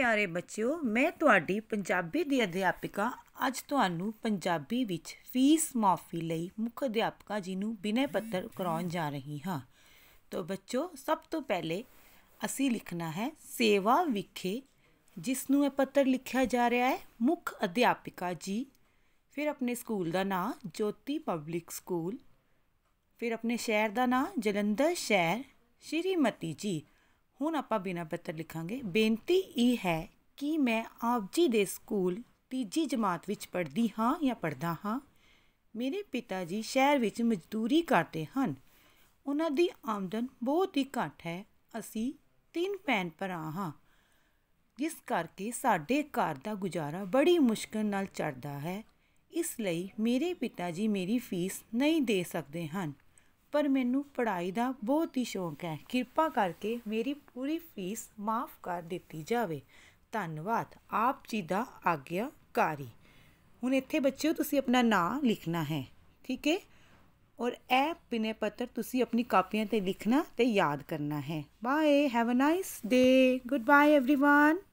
ਪਿਆਰੇ ਬੱਚਿਓ ਮੈਂ ਤੁਹਾਡੀ ਪੰਜਾਬੀ ਦੀ ਅਧਿਆਪਕਾ ਅੱਜ ਤੁਹਾਨੂੰ ਪੰਜਾਬੀ ਵਿੱਚ ਫੀਸ ਮਾਫੀ ਲਈ ਮੁੱਖ ਅਧਿਆਪਕਾ ਜੀ ਨੂੰ ਬਿਨੈ ਪੱਤਰ ਕਰਾਉਣ ਜਾ ਰਹੀ ਹਾਂ ਤੋ ਬੱਚੋ ਸਭ ਤੋਂ ਪਹਿਲੇ ਅਸੀਂ ਲਿਖਣਾ ਹੈ ਸੇਵਾ ਵਿਖੇ ਜਿਸ ਨੂੰ ਇਹ ਪੱਤਰ ਲਿਖਿਆ ਜਾ ਰਿਹਾ ਹੈ ਮੁੱਖ ਅਧਿਆਪਕਾ ਜੀ ਫਿਰ ਆਪਣੇ ਸਕੂਲ ਦਾ ਨਾਮ ਜੋਤੀ ਪਬਲਿਕ ਸਕੂਲ ਫਿਰ ਆਪਣੇ ਸ਼ਹਿਰ ਦਾ ਨਾਮ ਜਲੰਧਰ ਸ਼ਹਿਰ ਸ਼੍ਰੀਮਤੀ ਜੀ ਹੁਣ ਆਪਾਂ ਬਿਨਾ ਪੱਤਰ ਲਿਖਾਂਗੇ ਬੇਨਤੀ ਇਹ ਹੈ ਕਿ ਮੈਂ ਆਪ ਜੀ ਦੇ ਸਕੂਲ ਤੀਜੀ ਜਮਾਤ ਵਿੱਚ ਪੜ੍ਹਦੀ ਹਾਂ ਜਾਂ ਪੜ੍ਹਦਾ ਹਾਂ ਮੇਰੇ ਪਿਤਾ ਜੀ ਸ਼ਹਿਰ ਵਿੱਚ ਮਜ਼ਦੂਰੀ ਕਰਦੇ ਹਨ ਉਹਨਾਂ ਦੀ ਆਮਦਨ ਬਹੁਤ ਹੀ ਘੱਟ ਹੈ ਅਸੀਂ ਤਿੰਨ ਭੈਣ ਭਰਾ ਹਾਂ ਜਿਸ ਕਰਕੇ ਸਾਡੇ ਘਰ ਦਾ ਗੁਜ਼ਾਰਾ ਬੜੀ ਮੁਸ਼ਕਲ ਨਾਲ ਚੜਦਾ ਹੈ ਇਸ ਲਈ ਮੇਰੇ ਪਿਤਾ ਜੀ ਮੇਰੀ ਫੀਸ ਨਹੀਂ ਦੇ ਸਕਦੇ ਹਨ ਪਰ ਮੈਨੂੰ ਪੜ੍ਹਾਈ ਦਾ ਬਹੁਤ ਹੀ ਸ਼ੌਂਕ ਹੈ ਕਿਰਪਾ ਕਰਕੇ ਮੇਰੀ ਪੂਰੀ ਫੀਸ ਮਾਫ ਕਰ ਦਿੱਤੀ ਜਾਵੇ ਧੰਨਵਾਦ ਆਪ ਜੀ ਦਾ ਆਗਿਆਕਾਰੀ ਹੁਣ ਇੱਥੇ ਬੱਚਿਓ ਤੁਸੀਂ ਆਪਣਾ ਨਾਂ ਲਿਖਣਾ ਹੈ ਠੀਕ ਹੈ ਔਰ ਇਹ ਪਿਨੇ ਪੱਤਰ ਤੁਸੀਂ ਆਪਣੀ ਕਾਪੀਆਂ ਤੇ ਲਿਖਣਾ ਤੇ ਯਾਦ ਕਰਨਾ ਹੈ bye have a nice day good bye everyone